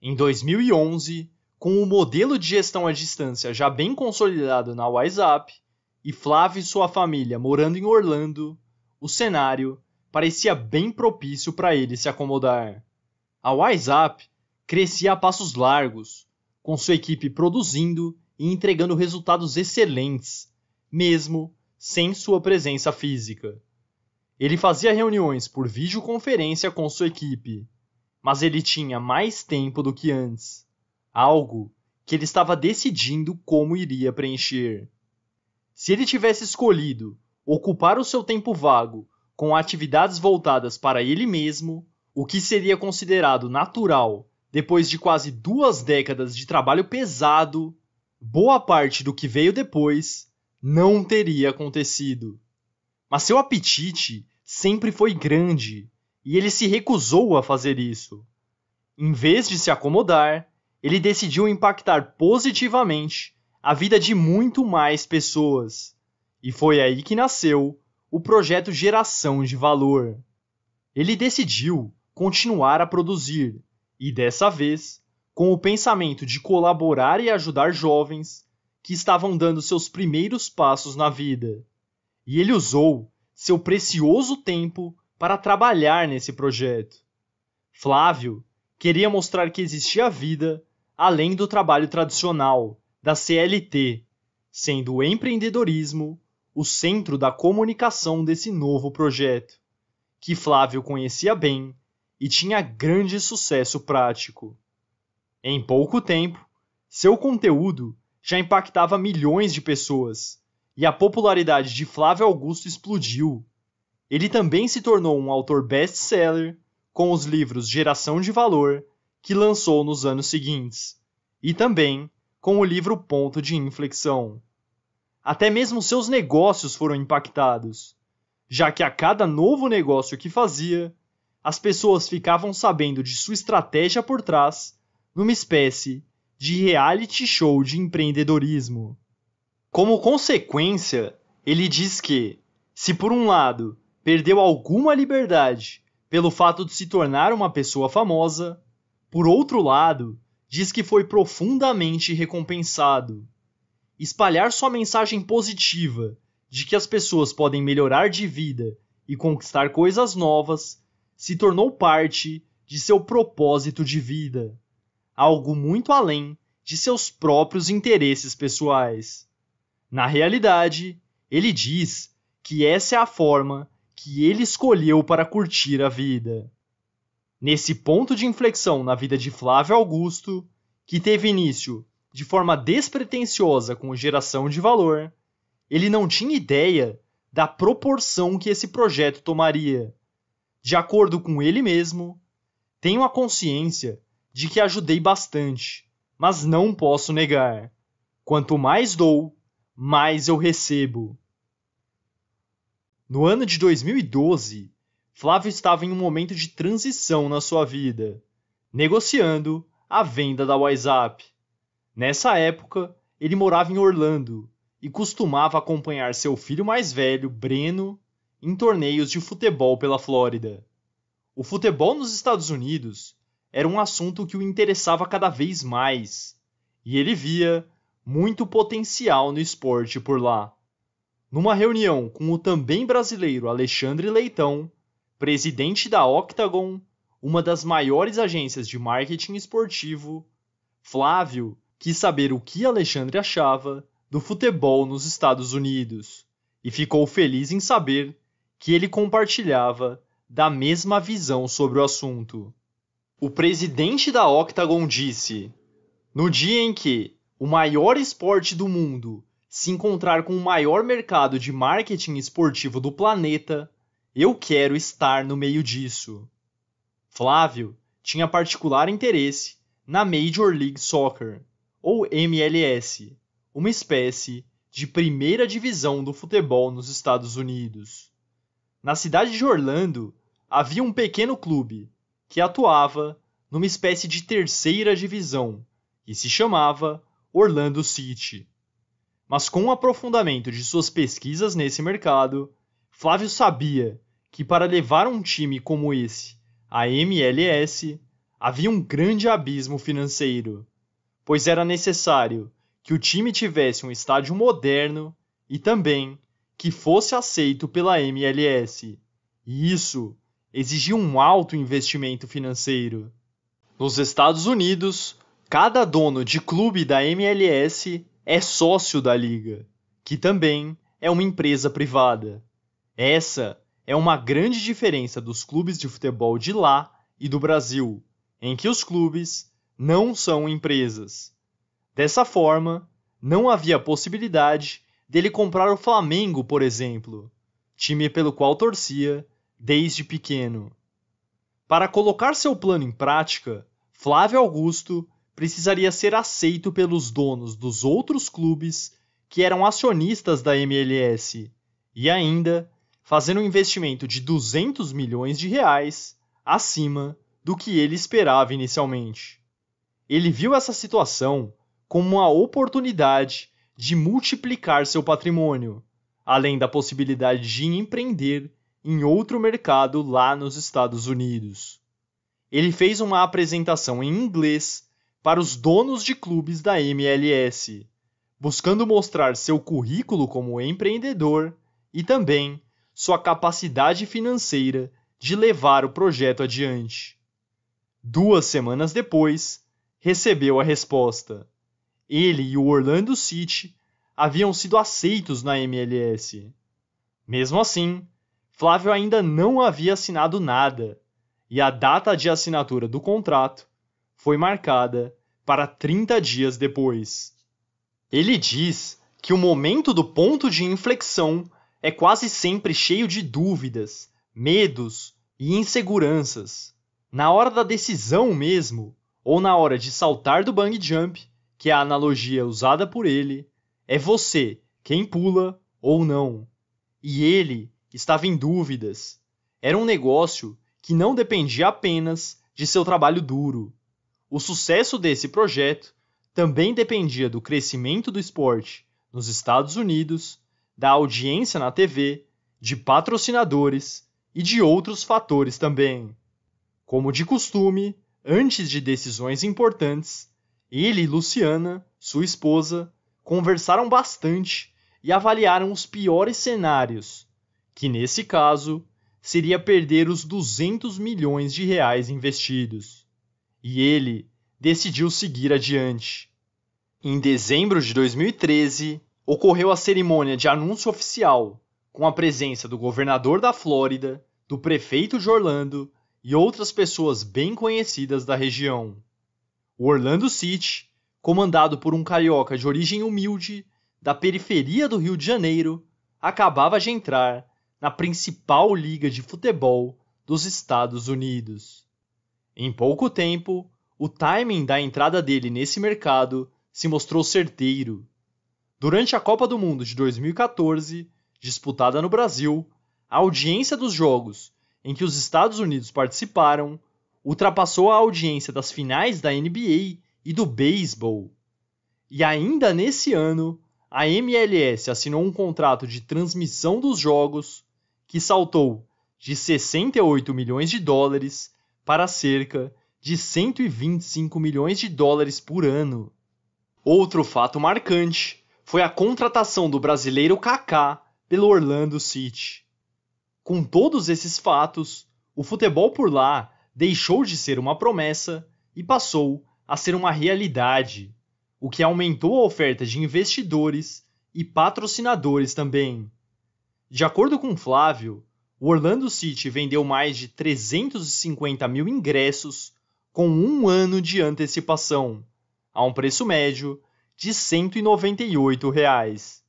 Em 2011, com o modelo de gestão à distância já bem consolidado na WhatsApp e Flávio e sua família morando em Orlando, o cenário parecia bem propício para ele se acomodar. A WhatsApp crescia a passos largos, com sua equipe produzindo e entregando resultados excelentes, mesmo sem sua presença física. Ele fazia reuniões por videoconferência com sua equipe, mas ele tinha mais tempo do que antes, algo que ele estava decidindo como iria preencher. Se ele tivesse escolhido ocupar o seu tempo vago com atividades voltadas para ele mesmo, o que seria considerado natural depois de quase duas décadas de trabalho pesado, boa parte do que veio depois não teria acontecido. Mas seu apetite sempre foi grande e ele se recusou a fazer isso. Em vez de se acomodar, ele decidiu impactar positivamente a vida de muito mais pessoas. E foi aí que nasceu o projeto Geração de Valor. Ele decidiu continuar a produzir, e dessa vez com o pensamento de colaborar e ajudar jovens que estavam dando seus primeiros passos na vida. E ele usou seu precioso tempo para trabalhar nesse projeto. Flávio queria mostrar que existia vida além do trabalho tradicional, da CLT, sendo o empreendedorismo o centro da comunicação desse novo projeto, que Flávio conhecia bem e tinha grande sucesso prático. Em pouco tempo, seu conteúdo já impactava milhões de pessoas e a popularidade de Flávio Augusto explodiu. Ele também se tornou um autor best-seller com os livros Geração de Valor, que lançou nos anos seguintes, e também com o livro Ponto de Inflexão. Até mesmo seus negócios foram impactados, já que a cada novo negócio que fazia, as pessoas ficavam sabendo de sua estratégia por trás, numa espécie de reality show de empreendedorismo. Como consequência, ele diz que, se por um lado perdeu alguma liberdade pelo fato de se tornar uma pessoa famosa, por outro lado, diz que foi profundamente recompensado. Espalhar sua mensagem positiva de que as pessoas podem melhorar de vida e conquistar coisas novas se tornou parte de seu propósito de vida, algo muito além de seus próprios interesses pessoais. Na realidade, ele diz que essa é a forma que ele escolheu para curtir a vida. Nesse ponto de inflexão na vida de Flávio Augusto, que teve início de forma despretensiosa com geração de valor, ele não tinha ideia da proporção que esse projeto tomaria de acordo com ele mesmo, tenho a consciência de que ajudei bastante, mas não posso negar. Quanto mais dou, mais eu recebo. No ano de 2012, Flávio estava em um momento de transição na sua vida, negociando a venda da WhatsApp. Nessa época, ele morava em Orlando e costumava acompanhar seu filho mais velho, Breno, em torneios de futebol pela Flórida. O futebol nos Estados Unidos era um assunto que o interessava cada vez mais, e ele via muito potencial no esporte por lá. Numa reunião com o também brasileiro Alexandre Leitão, presidente da Octagon, uma das maiores agências de marketing esportivo, Flávio quis saber o que Alexandre achava do futebol nos Estados Unidos e ficou feliz em saber que ele compartilhava da mesma visão sobre o assunto. O presidente da Octagon disse: No dia em que o maior esporte do mundo se encontrar com o maior mercado de marketing esportivo do planeta, eu quero estar no meio disso. Flávio tinha particular interesse na Major League Soccer, ou MLS, uma espécie de primeira divisão do futebol nos Estados Unidos. Na cidade de Orlando havia um pequeno clube que atuava numa espécie de terceira divisão e se chamava Orlando City. Mas com o aprofundamento de suas pesquisas nesse mercado, Flávio sabia que para levar um time como esse à MLS havia um grande abismo financeiro, pois era necessário que o time tivesse um estádio moderno e também que fosse aceito pela MLS, e isso exigia um alto investimento financeiro. Nos Estados Unidos, cada dono de clube da MLS é sócio da liga, que também é uma empresa privada. Essa é uma grande diferença dos clubes de futebol de lá e do Brasil, em que os clubes não são empresas. Dessa forma, não havia possibilidade dele comprar o Flamengo, por exemplo, time pelo qual torcia desde pequeno. Para colocar seu plano em prática, Flávio Augusto precisaria ser aceito pelos donos dos outros clubes que eram acionistas da MLS e ainda fazer um investimento de 200 milhões de reais acima do que ele esperava inicialmente. Ele viu essa situação como uma oportunidade de multiplicar seu patrimônio, além da possibilidade de empreender em outro mercado lá nos Estados Unidos. Ele fez uma apresentação em inglês para os donos de clubes da MLS, buscando mostrar seu currículo como empreendedor e também sua capacidade financeira de levar o projeto adiante. Duas semanas depois, recebeu a resposta ele e o Orlando City haviam sido aceitos na MLS. Mesmo assim, Flávio ainda não havia assinado nada, e a data de assinatura do contrato foi marcada para 30 dias depois. Ele diz que o momento do ponto de inflexão é quase sempre cheio de dúvidas, medos e inseguranças. Na hora da decisão mesmo, ou na hora de saltar do bang jump, que a analogia usada por ele é você quem pula ou não. E ele estava em dúvidas. Era um negócio que não dependia apenas de seu trabalho duro. O sucesso desse projeto também dependia do crescimento do esporte nos Estados Unidos, da audiência na TV, de patrocinadores e de outros fatores também. Como de costume, antes de decisões importantes, ele e Luciana, sua esposa, conversaram bastante e avaliaram os piores cenários, que nesse caso seria perder os 200 milhões de reais investidos. E ele decidiu seguir adiante. Em dezembro de 2013, ocorreu a cerimônia de anúncio oficial, com a presença do governador da Flórida, do prefeito de Orlando e outras pessoas bem conhecidas da região. O Orlando City, comandado por um carioca de origem humilde, da periferia do Rio de Janeiro, acabava de entrar na principal liga de futebol dos Estados Unidos. Em pouco tempo, o timing da entrada dele nesse mercado se mostrou certeiro. Durante a Copa do Mundo de 2014, disputada no Brasil, a audiência dos jogos em que os Estados Unidos participaram ultrapassou a audiência das finais da NBA e do beisebol. E ainda nesse ano, a MLS assinou um contrato de transmissão dos jogos que saltou de 68 milhões de dólares para cerca de 125 milhões de dólares por ano. Outro fato marcante foi a contratação do brasileiro Kaká pelo Orlando City. Com todos esses fatos, o futebol por lá deixou de ser uma promessa e passou a ser uma realidade, o que aumentou a oferta de investidores e patrocinadores também. De acordo com Flávio, o Orlando City vendeu mais de 350 mil ingressos com um ano de antecipação, a um preço médio de R$ 198. Reais.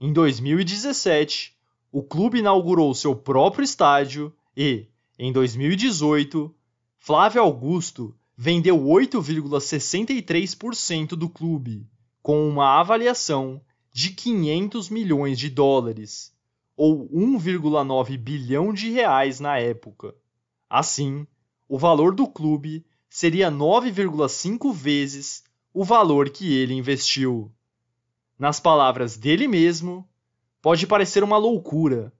Em 2017, o clube inaugurou seu próprio estádio e, em 2018, Flávio Augusto vendeu 8,63% do clube, com uma avaliação de 500 milhões de dólares, ou 1,9 bilhão de reais na época. Assim, o valor do clube seria 9,5 vezes o valor que ele investiu. Nas palavras dele mesmo, pode parecer uma loucura,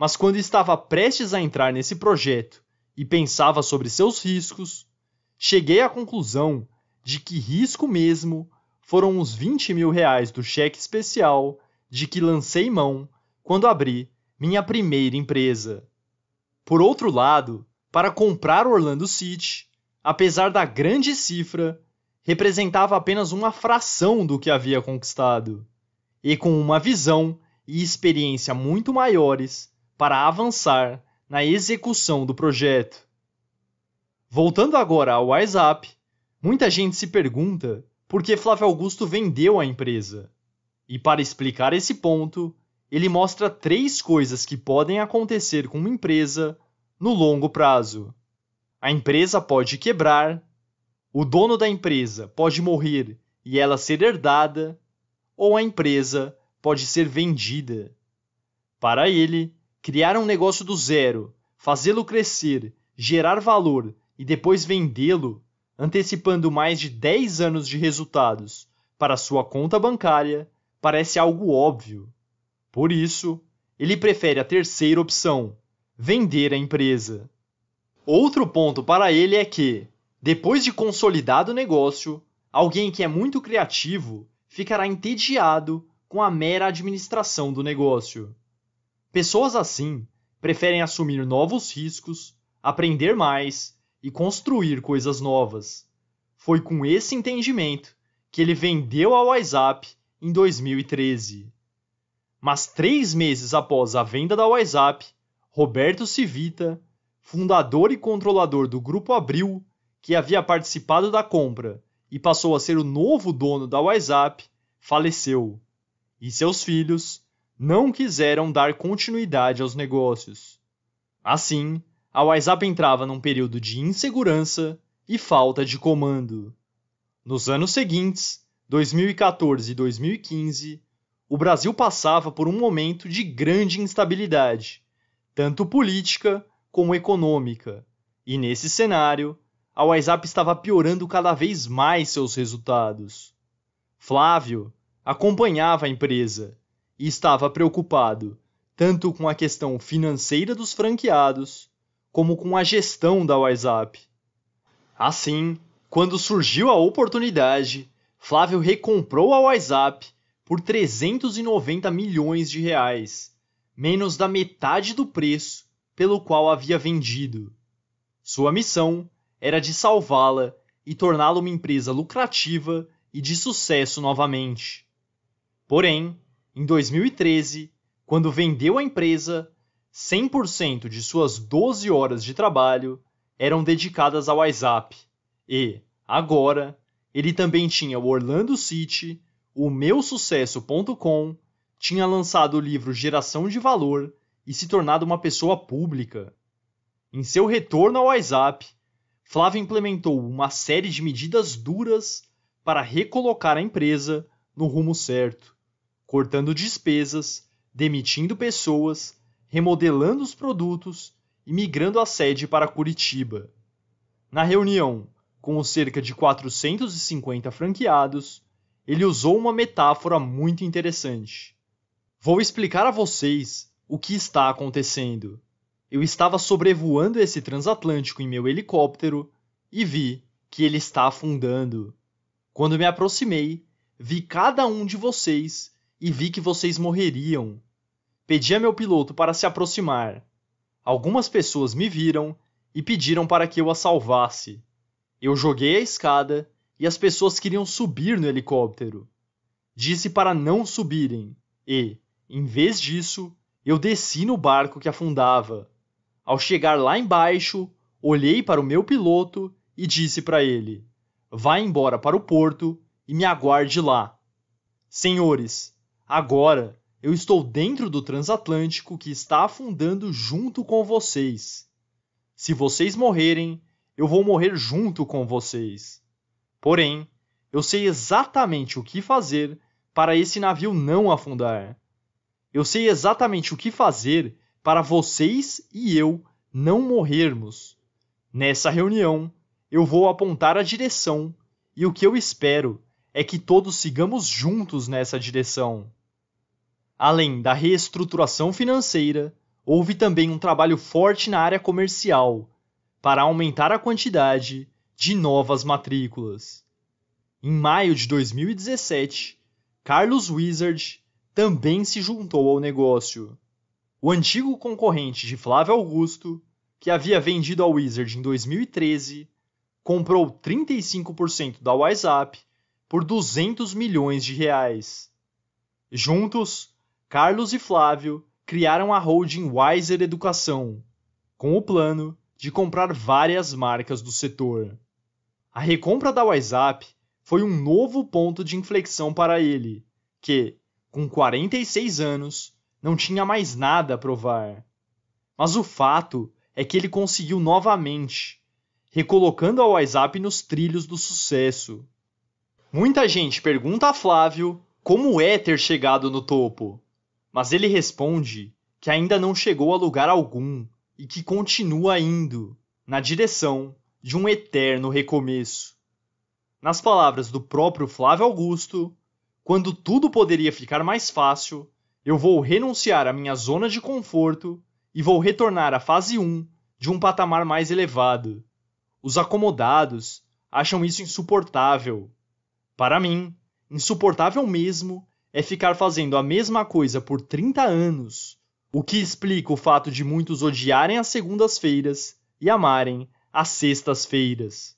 mas quando estava prestes a entrar nesse projeto e pensava sobre seus riscos, cheguei à conclusão de que risco mesmo foram os 20 mil reais do cheque especial de que lancei mão quando abri minha primeira empresa. Por outro lado, para comprar Orlando City, apesar da grande cifra, representava apenas uma fração do que havia conquistado. E com uma visão e experiência muito maiores, para avançar na execução do projeto. Voltando agora ao WhatsApp, muita gente se pergunta por que Flávio Augusto vendeu a empresa. E para explicar esse ponto, ele mostra três coisas que podem acontecer com uma empresa no longo prazo. A empresa pode quebrar, o dono da empresa pode morrer e ela ser herdada, ou a empresa pode ser vendida. Para ele, criar um negócio do zero, fazê-lo crescer, gerar valor e depois vendê-lo, antecipando mais de 10 anos de resultados para sua conta bancária, parece algo óbvio. Por isso, ele prefere a terceira opção: vender a empresa. Outro ponto para ele é que, depois de consolidado o negócio, alguém que é muito criativo ficará entediado com a mera administração do negócio. Pessoas assim preferem assumir novos riscos, aprender mais e construir coisas novas. Foi com esse entendimento que ele vendeu a WhatsApp em 2013. Mas três meses após a venda da WhatsApp, Roberto Civita, fundador e controlador do Grupo Abril, que havia participado da compra e passou a ser o novo dono da WhatsApp, faleceu. E seus filhos não quiseram dar continuidade aos negócios. Assim, a WhatsApp entrava num período de insegurança e falta de comando. Nos anos seguintes, 2014 e 2015, o Brasil passava por um momento de grande instabilidade, tanto política como econômica, e nesse cenário, a WhatsApp estava piorando cada vez mais seus resultados. Flávio acompanhava a empresa e estava preocupado tanto com a questão financeira dos franqueados como com a gestão da WhatsApp. Assim, quando surgiu a oportunidade, Flávio recomprou a WhatsApp por 390 milhões de reais, menos da metade do preço pelo qual havia vendido. Sua missão era de salvá-la e torná-la uma empresa lucrativa e de sucesso novamente. Porém, em 2013, quando vendeu a empresa, 100% de suas 12 horas de trabalho eram dedicadas ao WhatsApp. E, agora, ele também tinha o Orlando City, o meusucesso.com, tinha lançado o livro Geração de Valor e se tornado uma pessoa pública. Em seu retorno ao WhatsApp, Flávio implementou uma série de medidas duras para recolocar a empresa no rumo certo cortando despesas, demitindo pessoas, remodelando os produtos e migrando a sede para Curitiba. Na reunião, com os cerca de 450 franqueados, ele usou uma metáfora muito interessante. Vou explicar a vocês o que está acontecendo. Eu estava sobrevoando esse transatlântico em meu helicóptero e vi que ele está afundando. Quando me aproximei, vi cada um de vocês e vi que vocês morreriam. Pedi a meu piloto para se aproximar. Algumas pessoas me viram e pediram para que eu a salvasse. Eu joguei a escada e as pessoas queriam subir no helicóptero. Disse para não subirem e, em vez disso, eu desci no barco que afundava. Ao chegar lá embaixo, olhei para o meu piloto e disse para ele: Vá embora para o porto e me aguarde lá. Senhores, Agora, eu estou dentro do transatlântico que está afundando junto com vocês. Se vocês morrerem, eu vou morrer junto com vocês. Porém, eu sei exatamente o que fazer para esse navio não afundar. Eu sei exatamente o que fazer para vocês e eu não morrermos. Nessa reunião, eu vou apontar a direção e o que eu espero é que todos sigamos juntos nessa direção. Além da reestruturação financeira, houve também um trabalho forte na área comercial para aumentar a quantidade de novas matrículas. Em maio de 2017, Carlos Wizard também se juntou ao negócio. O antigo concorrente de Flávio Augusto, que havia vendido a Wizard em 2013, comprou 35% da WhatsApp por 200 milhões de reais. Juntos, Carlos e Flávio criaram a holding Wiser Educação, com o plano de comprar várias marcas do setor. A recompra da WhatsApp foi um novo ponto de inflexão para ele, que, com 46 anos, não tinha mais nada a provar. Mas o fato é que ele conseguiu novamente, recolocando a WhatsApp nos trilhos do sucesso. Muita gente pergunta a Flávio como é ter chegado no topo. Mas ele responde que ainda não chegou a lugar algum e que continua indo na direção de um eterno recomeço. Nas palavras do próprio Flávio Augusto, quando tudo poderia ficar mais fácil, eu vou renunciar à minha zona de conforto e vou retornar à fase 1 de um patamar mais elevado. Os acomodados acham isso insuportável. Para mim, insuportável mesmo é ficar fazendo a mesma coisa por 30 anos, o que explica o fato de muitos odiarem as segundas-feiras e amarem as sextas-feiras.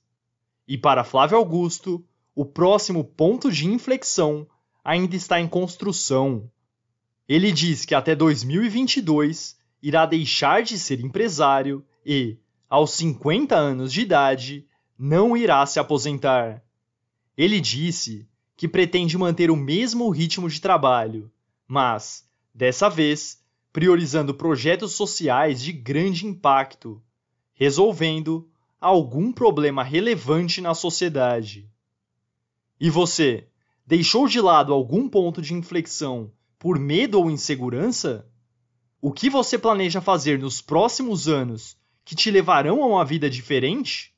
E para Flávio Augusto, o próximo ponto de inflexão ainda está em construção. Ele diz que até 2022 irá deixar de ser empresário e, aos 50 anos de idade, não irá se aposentar. Ele disse que pretende manter o mesmo ritmo de trabalho, mas, dessa vez, priorizando projetos sociais de grande impacto, resolvendo algum problema relevante na sociedade. E você, deixou de lado algum ponto de inflexão por medo ou insegurança? O que você planeja fazer nos próximos anos que te levarão a uma vida diferente?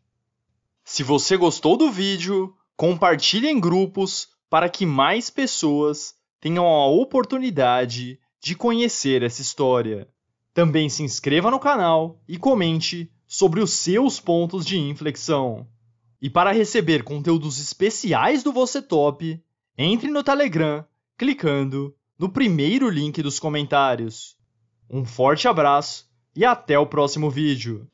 Se você gostou do vídeo, compartilhe em grupos para que mais pessoas tenham a oportunidade de conhecer essa história. Também se inscreva no canal e comente sobre os seus pontos de inflexão. E para receber conteúdos especiais do Você Top, entre no Telegram clicando no primeiro link dos comentários. Um forte abraço e até o próximo vídeo.